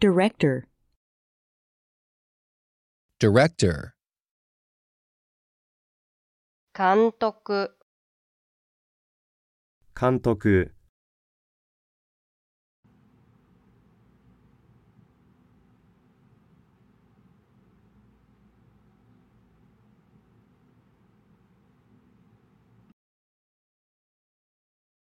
Director. Director. 監督監督